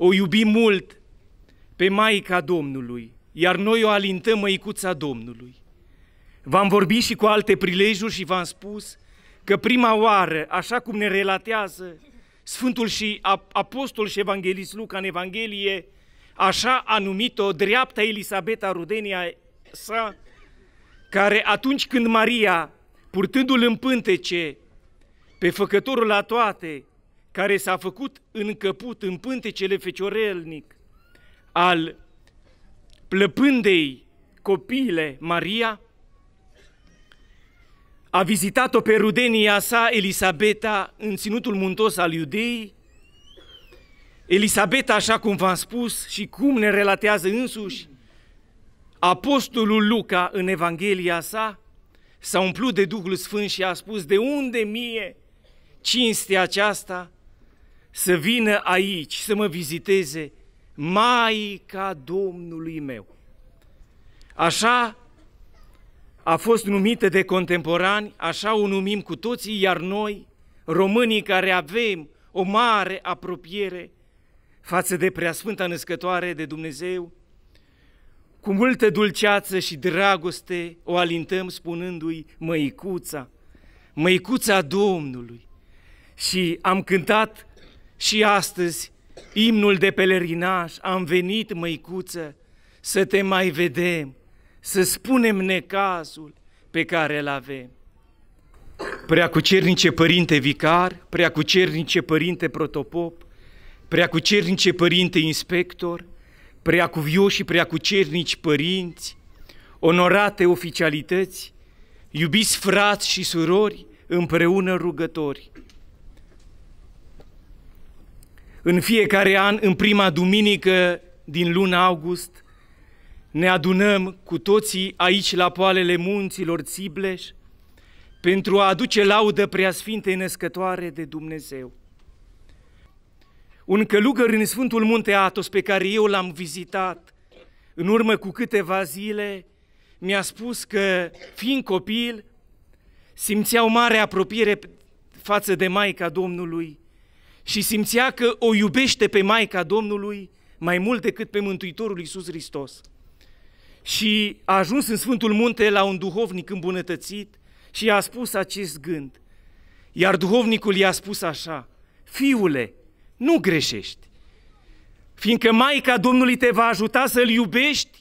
o iubim mult pe Maica Domnului, iar noi o alintăm măicuța Domnului. V-am vorbit și cu alte prilejuri și v-am spus că prima oară, așa cum ne relatează Sfântul și Apostol și Evanghelist Luca în Evanghelie, așa a numit-o dreapta Elisabeta Rudenia sa, care atunci când Maria, purtându-l în pântece, pe făcătorul la toate, care s-a făcut încăput în pântecele feciorelnic al plăpândei copile Maria, a vizitat-o pe rudenia sa Elisabeta în ținutul muntos al Iudeii. Elisabeta, așa cum v-am spus și cum ne relatează însuși, apostolul Luca în Evanghelia sa s-a umplut de Duhul Sfânt și a spus, de unde mie cinstea aceasta să vină aici să mă viziteze Maica Domnului meu. Așa a fost numită de contemporani, așa o numim cu toții, iar noi, românii care avem o mare apropiere față de Preasfânta Născătoare de Dumnezeu, cu multă dulceață și dragoste o alintăm spunându-i Măicuța, Măicuța Domnului. Și am cântat și astăzi, imnul de pelerinaj, am venit, măicuță, să te mai vedem, să spunem necazul pe care îl avem. cernice Părinte Vicar, cernice Părinte Protopop, cernice Părinte Inspector, cu și cernici Părinți, onorate oficialități, iubiți frați și surori, împreună rugători, în fiecare an, în prima duminică din luna august, ne adunăm cu toții aici la poalele munților Țibleș pentru a aduce laudă preasfintei născătoare de Dumnezeu. Un călugăr în Sfântul Munte Atos pe care eu l-am vizitat în urmă cu câteva zile mi-a spus că, fiind copil, simțeau mare apropiere față de Maica Domnului și simțea că o iubește pe Maica Domnului mai mult decât pe Mântuitorul Iisus Hristos. Și a ajuns în Sfântul Munte la un duhovnic îmbunătățit și i-a spus acest gând. Iar duhovnicul i-a spus așa, fiule, nu greșești, fiindcă Maica Domnului te va ajuta să-L iubești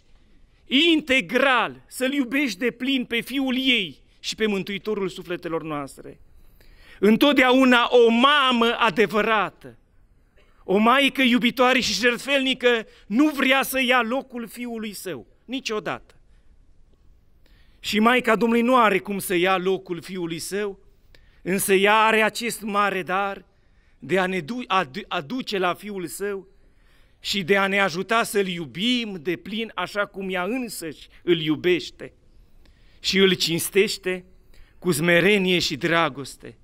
integral, să-L iubești de plin pe Fiul ei și pe Mântuitorul sufletelor noastre întotdeauna o mamă adevărată, o maică iubitoare și jertfelnică nu vrea să ia locul fiului său, niciodată. Și Maica Domnului nu are cum să ia locul fiului său, însă ea are acest mare dar de a ne aduce la fiul său și de a ne ajuta să-l iubim de plin așa cum ea însăși îl iubește și îl cinstește cu smerenie și dragoste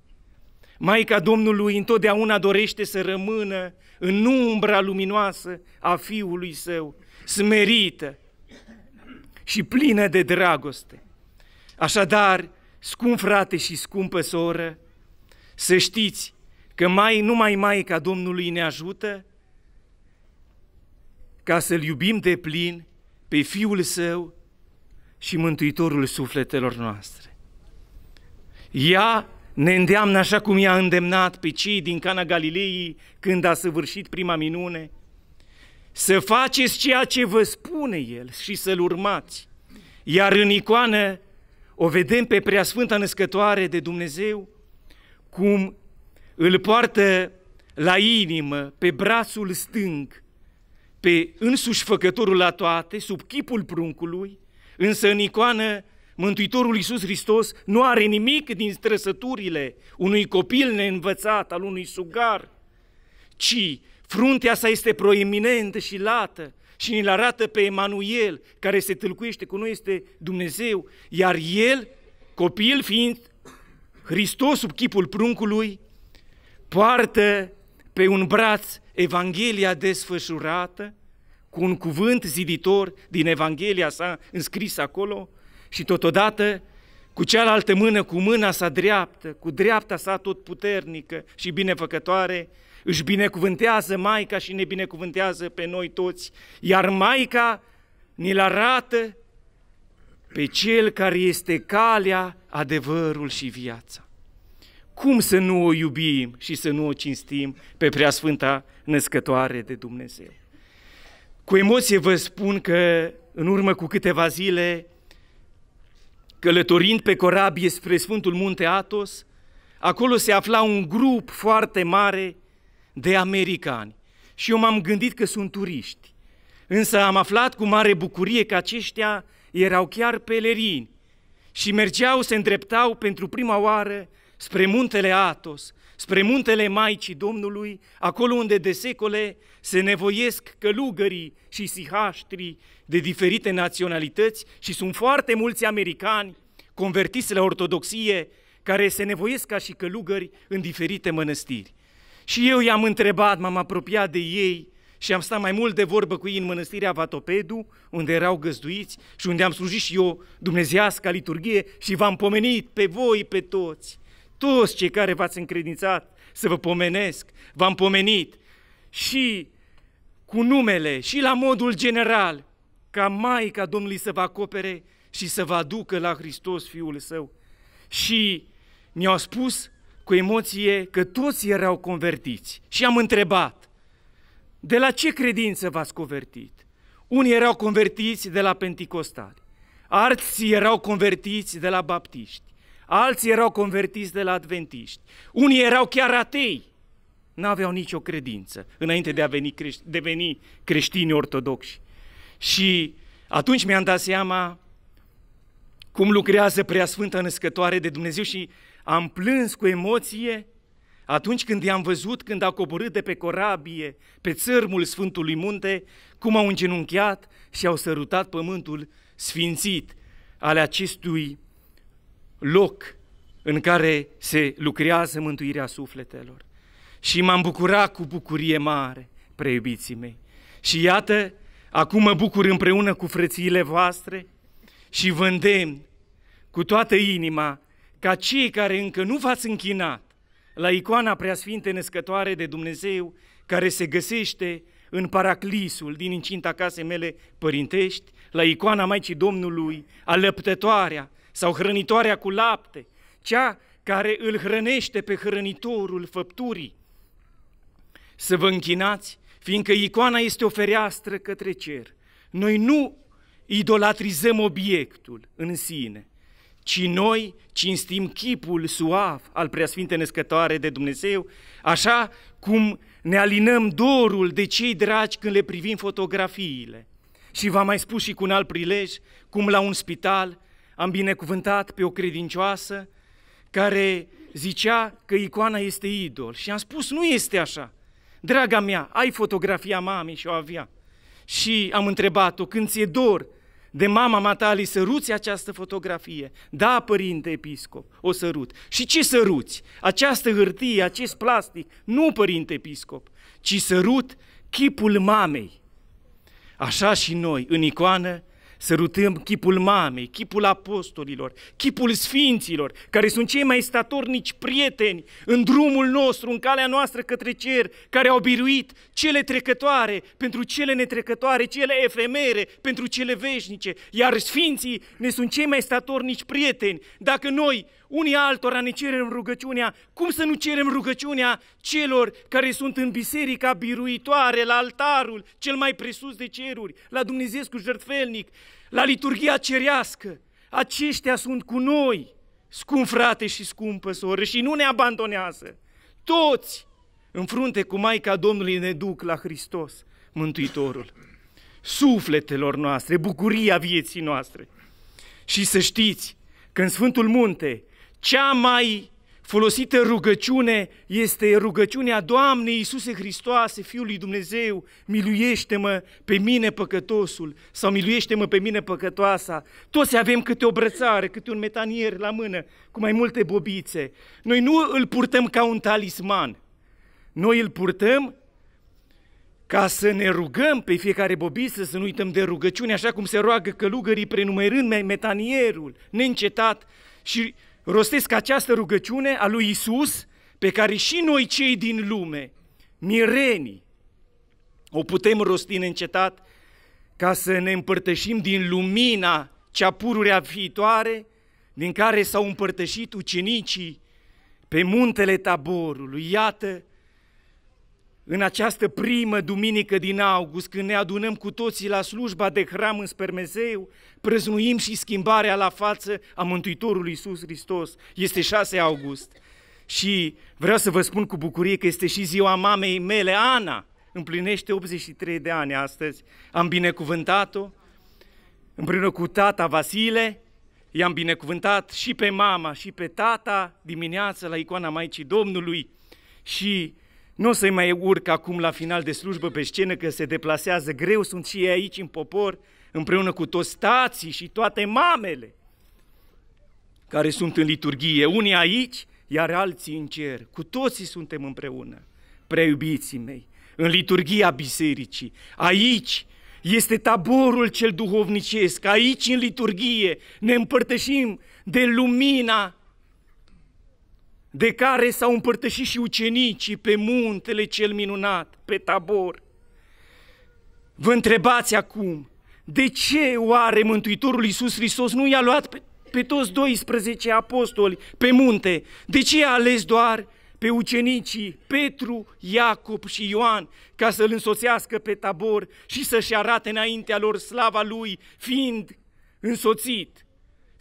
Maica Domnului întotdeauna dorește să rămână în umbra luminoasă a Fiului Său, smerită și plină de dragoste. Așadar, scump frate și scumpă soră, să știți că mai, numai Maica Domnului ne ajută ca să-L iubim de plin pe Fiul Său și Mântuitorul sufletelor noastre. Ea ne îndeamnă așa cum i-a îndemnat pe cei din Cana Galilei când a săvârșit prima minune, să faceți ceea ce vă spune El și să-L urmați. Iar în icoană o vedem pe Preasfânta Născătoare de Dumnezeu, cum îl poartă la inimă, pe brațul stâng, pe însuși făcătorul la toate, sub chipul pruncului, însă în icoană Mântuitorul Iisus Hristos nu are nimic din străsăturile unui copil neînvățat, al unui sugar, ci fruntea sa este proeminentă și lată și ne-l arată pe Emanuel, care se tâlcuiește cu noi, este Dumnezeu, iar el, copil fiind Hristos sub chipul pruncului, poartă pe un braț Evanghelia desfășurată, cu un cuvânt ziditor din Evanghelia sa înscris acolo, și totodată cu cealaltă mână, cu mâna sa dreaptă, cu dreapta sa tot puternică și binefăcătoare, își binecuvântează Maica și ne binecuvântează pe noi toți, iar Maica ne-l arată pe Cel care este calea, adevărul și viața. Cum să nu o iubim și să nu o cinstim pe Preasfânta Născătoare de Dumnezeu? Cu emoție vă spun că în urmă cu câteva zile Călătorind pe corabie spre Sfântul Munte Atos, acolo se afla un grup foarte mare de americani. Și eu m-am gândit că sunt turiști. Însă am aflat cu mare bucurie că aceștia erau chiar pelerini și mergeau, se îndreptau pentru prima oară spre muntele Atos, spre muntele Maicii Domnului, acolo unde de secole se nevoiesc călugării și sihaștrii de diferite naționalități și sunt foarte mulți americani convertiți la ortodoxie care se nevoiesc ca și călugări în diferite mănăstiri. Și eu i-am întrebat, m-am apropiat de ei și am stat mai mult de vorbă cu ei în mănăstirea Vatopedu, unde erau găzduiți și unde am slujit și eu Dumnezeiasca liturghie și v-am pomenit pe voi, pe toți toți cei care v-ați încredințat să vă pomenesc, v-am pomenit și cu numele și la modul general, ca Maica Domnului să vă acopere și să vă aducă la Hristos Fiul Său. Și mi-au spus cu emoție că toți erau convertiți și am întrebat, de la ce credință v-ați convertit? Unii erau convertiți de la Penticostali, alții erau convertiți de la Baptiști, alții erau convertiți de la adventiști, unii erau chiar atei, n-aveau nicio credință înainte de a veni creș- deveni creștini ortodoxi. Și atunci mi-am dat seama cum lucrează Preasfânta Născătoare de Dumnezeu și am plâns cu emoție atunci când i-am văzut când a coborât de pe corabie, pe țărmul Sfântului Munte, cum au îngenunchiat și au sărutat pământul sfințit ale acestui loc în care se lucrează mântuirea sufletelor. Și m-am bucurat cu bucurie mare, preiubiții mei. Și iată, acum mă bucur împreună cu frățiile voastre și vă îndemn cu toată inima ca cei care încă nu v-ați închinat la icoana preasfinte născătoare de Dumnezeu care se găsește în paraclisul din incinta casei mele părintești, la icoana Maicii Domnului, alăptătoarea, sau hrănitoarea cu lapte, cea care îl hrănește pe hrănitorul făpturii. Să vă închinați, fiindcă icoana este o fereastră către cer. Noi nu idolatrizăm obiectul în sine, ci noi cinstim chipul suav al preasfinte născătoare de Dumnezeu, așa cum ne alinăm dorul de cei dragi când le privim fotografiile. Și v-am mai spus și cu un alt prilej, cum la un spital am binecuvântat pe o credincioasă care zicea că icoana este idol și am spus nu este așa. Draga mea, ai fotografia mamei și o avea. Și am întrebat-o, când ți-e dor de mama ma să ruți această fotografie. Da, părinte episcop, o sărut. Și ce săruți? Această hârtie, acest plastic, nu, părinte episcop, ci sărut chipul mamei. Așa și noi, în icoană, Sărutăm chipul mamei, chipul apostolilor, chipul sfinților, care sunt cei mai statornici prieteni în drumul nostru, în calea noastră către cer, care au biruit cele trecătoare pentru cele netrecătoare, cele efemere pentru cele veșnice, iar sfinții ne sunt cei mai statornici prieteni. Dacă noi unii altora ne cerem rugăciunea, cum să nu cerem rugăciunea celor care sunt în biserica biruitoare, la altarul cel mai presus de ceruri, la cu jertfelnic, la liturgia cerească. Aceștia sunt cu noi, scump frate și scumpă soră, și nu ne abandonează. Toți, în frunte cu Maica Domnului, ne duc la Hristos, Mântuitorul. Sufletelor noastre, bucuria vieții noastre. Și să știți, că în Sfântul Munte cea mai folosită rugăciune este rugăciunea Doamnei Iisuse Hristoase, Fiul lui Dumnezeu, miluiește-mă pe mine păcătosul sau miluiește-mă pe mine păcătoasa. Toți avem câte o brățare, câte un metanier la mână, cu mai multe bobițe. Noi nu îl purtăm ca un talisman, noi îl purtăm ca să ne rugăm pe fiecare bobiță, să nu uităm de rugăciune, așa cum se roagă călugării prenumerând metanierul, neîncetat și rostesc această rugăciune a lui Isus, pe care și noi cei din lume, mirenii, o putem rosti încetat ca să ne împărtășim din lumina cea pururea viitoare, din care s-au împărtășit ucenicii pe muntele taborului. Iată în această primă duminică din august, când ne adunăm cu toții la slujba de hram în Spermezeu, prăznuim și schimbarea la față a Mântuitorului Iisus Hristos. Este 6 august și vreau să vă spun cu bucurie că este și ziua mamei mele, Ana, împlinește 83 de ani astăzi. Am binecuvântat-o împreună cu tata Vasile, i-am binecuvântat și pe mama și pe tata dimineața la icoana Maicii Domnului și nu o să-i mai urc acum la final de slujbă pe scenă că se deplasează greu, sunt și ei aici în popor, împreună cu toți stații și toate mamele care sunt în liturghie, unii aici, iar alții în cer. Cu toții suntem împreună, preiubiții mei, în liturghia bisericii. Aici este taborul cel duhovnicesc, aici în liturghie ne împărtășim de lumina de care s-au împărtășit și ucenicii pe muntele cel minunat, pe tabor. Vă întrebați acum, de ce oare Mântuitorul Iisus Hristos nu i-a luat pe, pe toți 12 apostoli pe munte? De ce a ales doar pe ucenicii Petru, Iacob și Ioan ca să-l însoțească pe tabor și să-și arate înaintea lor slava lui, fiind însoțit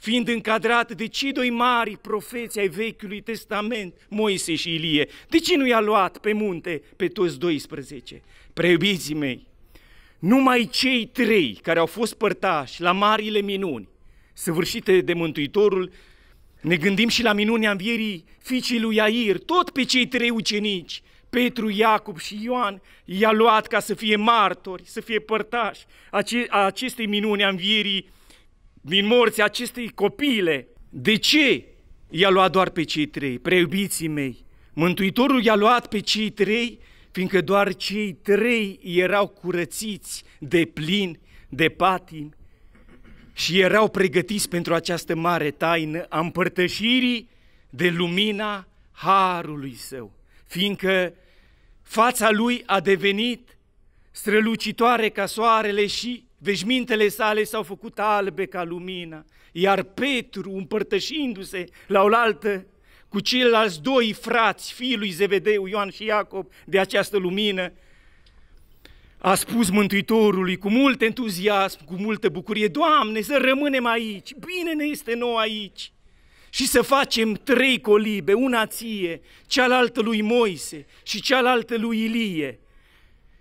fiind încadrat de cei doi mari profeți ai Vechiului Testament, Moise și Ilie. De ce nu i-a luat pe munte pe toți 12? Preubiții mei, numai cei trei care au fost părtași la marile minuni, săvârșite de Mântuitorul, ne gândim și la minunea învierii fiicii lui Iair, tot pe cei trei ucenici, Petru, Iacob și Ioan, i-a luat ca să fie martori, să fie părtași a acestei minuni a învierii din morți acestei copiile. De ce i-a luat doar pe cei trei, preiubiții mei? Mântuitorul i-a luat pe cei trei, fiindcă doar cei trei erau curățiți de plin, de patim și erau pregătiți pentru această mare taină a împărtășirii de lumina harului său, fiindcă fața lui a devenit strălucitoare ca soarele și Veșmintele sale s-au făcut albe ca lumina, iar Petru, împărtășindu-se la oaltă cu ceilalți doi frați, fiii lui Zebedeu, Ioan și Iacob, de această lumină, a spus Mântuitorului cu mult entuziasm, cu multă bucurie, Doamne, să rămânem aici, bine ne este nou aici și să facem trei colibe, una ție, cealaltă lui Moise și cealaltă lui Ilie,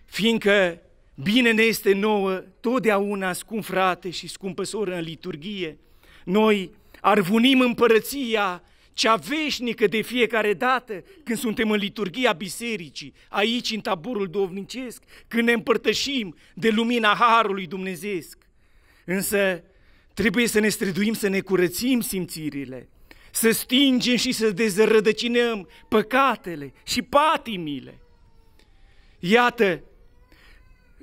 fiindcă Bine ne este nouă, totdeauna, scump frate și scumpă soră în liturghie, noi arvunim împărăția cea veșnică de fiecare dată când suntem în liturgia bisericii, aici în taburul dovnicesc, când ne împărtășim de lumina Harului Dumnezeesc. Însă trebuie să ne străduim să ne curățim simțirile, să stingem și să dezrădăcinăm păcatele și patimile. Iată,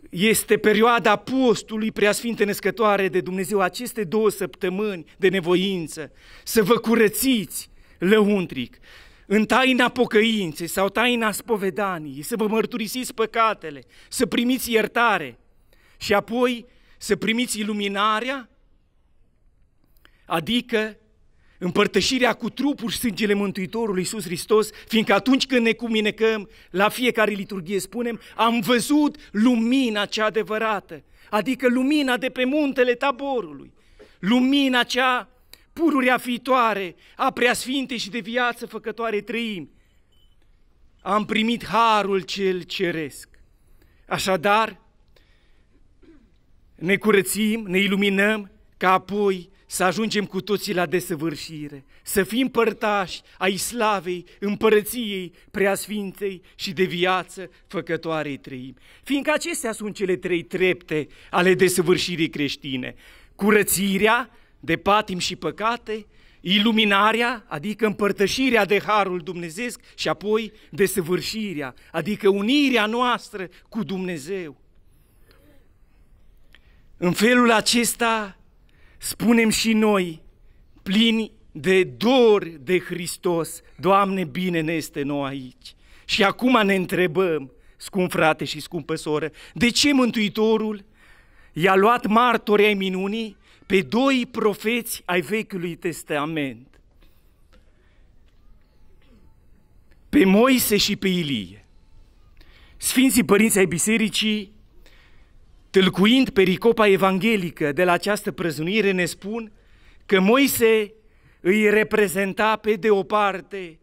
este perioada postului preasfinte născătoare de Dumnezeu, aceste două săptămâni de nevoință, să vă curățiți lăuntric, în taina pocăinței sau taina spovedaniei, să vă mărturisiți păcatele, să primiți iertare și apoi să primiți iluminarea, adică Împărtășirea cu trupul și sângele Mântuitorului Iisus Hristos, fiindcă atunci când ne cuminecăm, la fiecare liturghie spunem, am văzut lumina cea adevărată, adică lumina de pe muntele taborului, lumina cea pururea viitoare, a preasfinte și de viață făcătoare trăim. Am primit harul cel ceresc. Așadar, ne curățim, ne iluminăm, ca apoi să ajungem cu toții la desăvârșire, să fim părtași ai slavei, împărăției, preasfinței și de viață făcătoarei trăim. Fiindcă acestea sunt cele trei trepte ale desăvârșirii creștine, curățirea de patim și păcate, iluminarea, adică împărtășirea de Harul Dumnezeesc și apoi desăvârșirea, adică unirea noastră cu Dumnezeu. În felul acesta spunem și noi, plini de dor de Hristos, Doamne, bine ne este nou aici. Și acum ne întrebăm, scump frate și scumpă soră, de ce Mântuitorul i-a luat martori ai minunii pe doi profeți ai Vechiului Testament, pe Moise și pe Ilie. Sfinții părinți ai bisericii tâlcuind pericopa evanghelică de la această prăzunire, ne spun că Moise îi reprezenta pe de o parte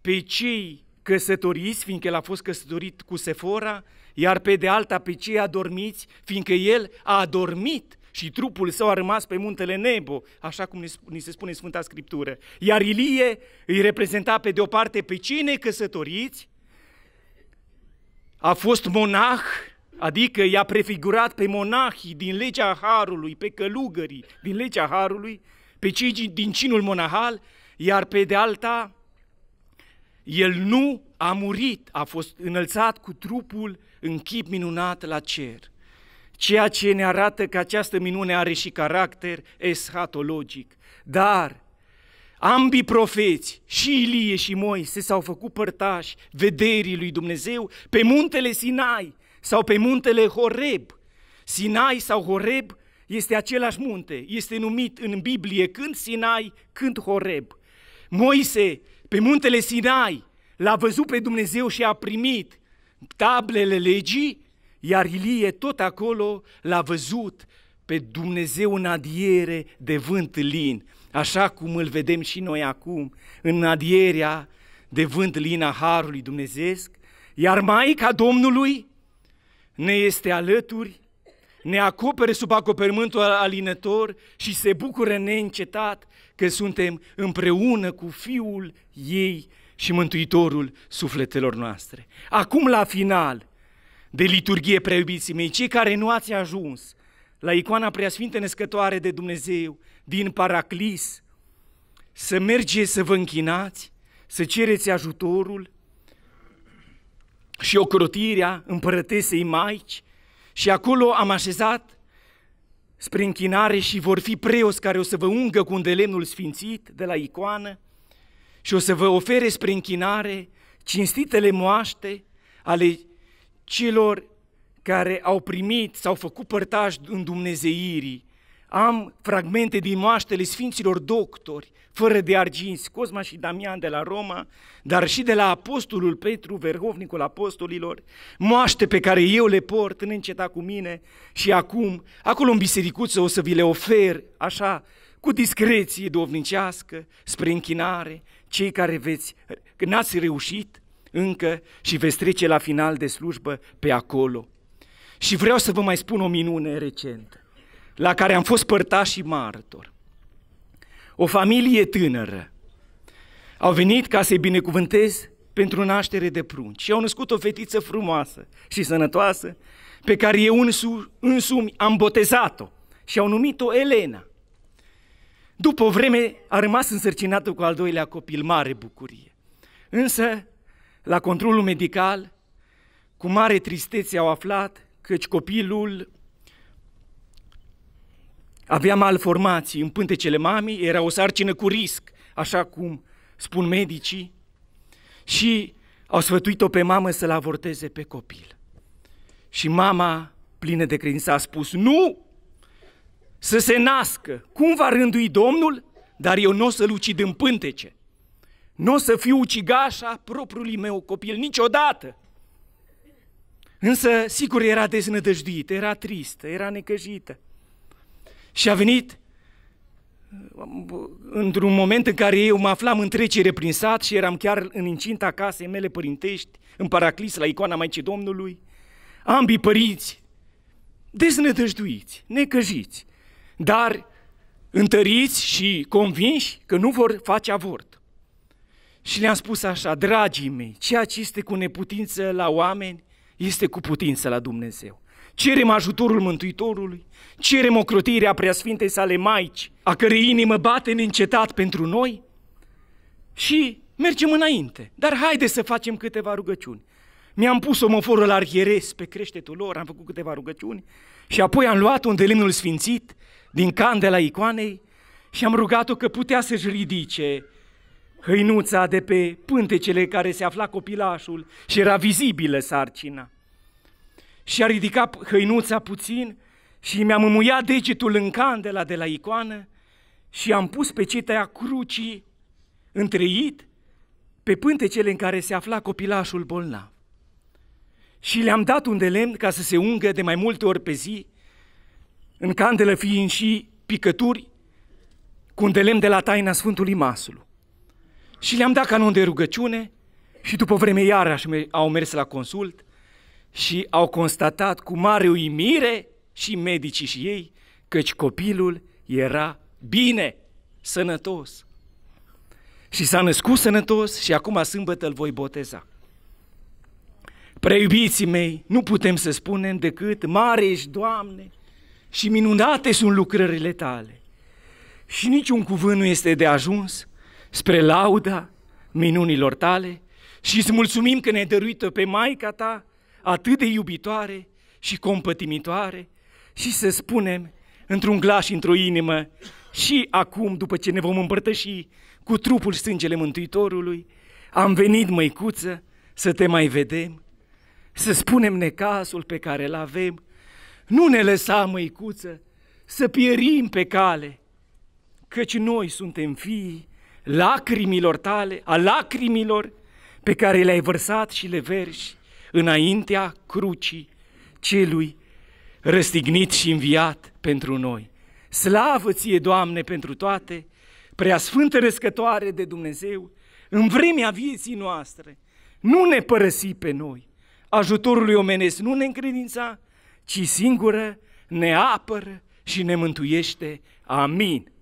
pe cei căsătoriți, fiindcă el a fost căsătorit cu Sefora, iar pe de alta pe cei adormiți, fiindcă el a adormit și trupul său a rămas pe muntele Nebo, așa cum ni se spune în Sfânta Scriptură. Iar Ilie îi reprezenta pe de o parte pe cei necăsătoriți, a fost monah Adică i-a prefigurat pe monahii din legea Harului, pe călugării din legea Harului, pe cei din cinul monahal, iar pe de alta, el nu a murit, a fost înălțat cu trupul în chip minunat la cer. Ceea ce ne arată că această minune are și caracter eschatologic. Dar ambii profeți, și Ilie și Moise, s-au făcut părtași vederii lui Dumnezeu pe muntele Sinai, sau pe muntele Horeb. Sinai sau Horeb este același munte, este numit în Biblie când Sinai, când Horeb. Moise, pe muntele Sinai, l-a văzut pe Dumnezeu și a primit tablele legii, iar Ilie tot acolo l-a văzut pe Dumnezeu în adiere de vânt lin, așa cum îl vedem și noi acum, în adierea de vânt lin a Harului Dumnezeesc, iar Maica Domnului ne este alături, ne acopere sub acoperământul alinător și se bucură neîncetat că suntem împreună cu Fiul ei și Mântuitorul sufletelor noastre. Acum la final de liturghie, preiubiții mei, cei care nu ați ajuns la icoana preasfinte născătoare de Dumnezeu din Paraclis, să mergeți să vă închinați, să cereți ajutorul, și ocrotirea împărătesei maici și acolo am așezat spre închinare și vor fi preoți care o să vă ungă cu îndelemnul sfințit de la icoană și o să vă ofere spre închinare cinstitele moaște ale celor care au primit, s-au făcut părtași în dumnezeirii am fragmente din moaștele Sfinților Doctori, fără de arginți, Cosma și Damian de la Roma, dar și de la Apostolul Petru, verhovnicul apostolilor, moaște pe care eu le port în înceta cu mine și acum, acolo în bisericuță o să vi le ofer, așa, cu discreție dovnicească, spre închinare, cei care veți, n-ați reușit încă și veți trece la final de slujbă pe acolo. Și vreau să vă mai spun o minune recentă la care am fost părtaș și martor. O familie tânără. Au venit ca să-i binecuvântez pentru naștere de prunci și au născut o fetiță frumoasă și sănătoasă pe care eu însu, însumi am botezat-o și au numit-o Elena. După o vreme a rămas însărcinată cu al doilea copil, mare bucurie. Însă, la controlul medical, cu mare tristețe au aflat căci copilul avea malformații în pântecele mamei, era o sarcină cu risc, așa cum spun medicii, și au sfătuit-o pe mamă să-l avorteze pe copil. Și mama, plină de credință, a spus, nu, să se nască, cum va rândui Domnul, dar eu nu o să-l ucid în pântece. Nu o să fiu ucigașa propriului meu copil niciodată. Însă, sigur, era deznădăjduită, era tristă, era necăjită. Și a venit într-un moment în care eu mă aflam în trecere prin sat și eram chiar în incinta casei mele părintești, în paraclis, la icoana Maicii Domnului, ambii părinți, deznădăjduiți, necăjiți, dar întăriți și convinși că nu vor face avort. Și le-am spus așa, dragii mei, ceea ce este cu neputință la oameni, este cu putință la Dumnezeu. Cerem ajutorul Mântuitorului, cerem ocrotirea preasfintei sale maici, a cărei inimă bate neîncetat pentru noi și mergem înainte. Dar haide să facem câteva rugăciuni. Mi-am pus omoforul la arhieres pe creștetul lor, am făcut câteva rugăciuni și apoi am luat un de lemnul sfințit din candela icoanei și am rugat-o că putea să-și ridice hăinuța de pe pântecele care se afla copilașul și era vizibilă sarcina și a ridicat hăinuța puțin și mi-a mâmuiat degetul în candela de la icoană și am pus pe citaia crucii întreit pe pântecele în care se afla copilașul bolnav. Și le-am dat un de lemn ca să se ungă de mai multe ori pe zi, în candelă fiind și picături cu un de lemn de la taina Sfântului Masului. Și le-am dat canon de rugăciune și după vreme iarăși au mers la consult și au constatat cu mare uimire și medicii și ei căci copilul era bine, sănătos. Și s-a născut sănătos și acum sâmbătă îl voi boteza. Preiubiții mei, nu putem să spunem decât mare ești, Doamne, și minunate sunt lucrările tale. Și niciun cuvânt nu este de ajuns spre lauda minunilor tale și îți mulțumim că ne-ai dăruit pe Maica ta, atât de iubitoare și compătimitoare și să spunem într-un glas și într-o inimă și acum, după ce ne vom împărtăși cu trupul și sângele Mântuitorului, am venit, măicuță, să te mai vedem, să spunem necasul pe care îl avem, nu ne lăsa, măicuță, să pierim pe cale, căci noi suntem fii lacrimilor tale, a lacrimilor pe care le-ai vărsat și le verși înaintea crucii celui răstignit și înviat pentru noi. Slavă ție, Doamne, pentru toate, preasfântă răscătoare de Dumnezeu, în vremea vieții noastre, nu ne părăsi pe noi, ajutorului omenesc nu ne încredința, ci singură ne apără și ne mântuiește. Amin.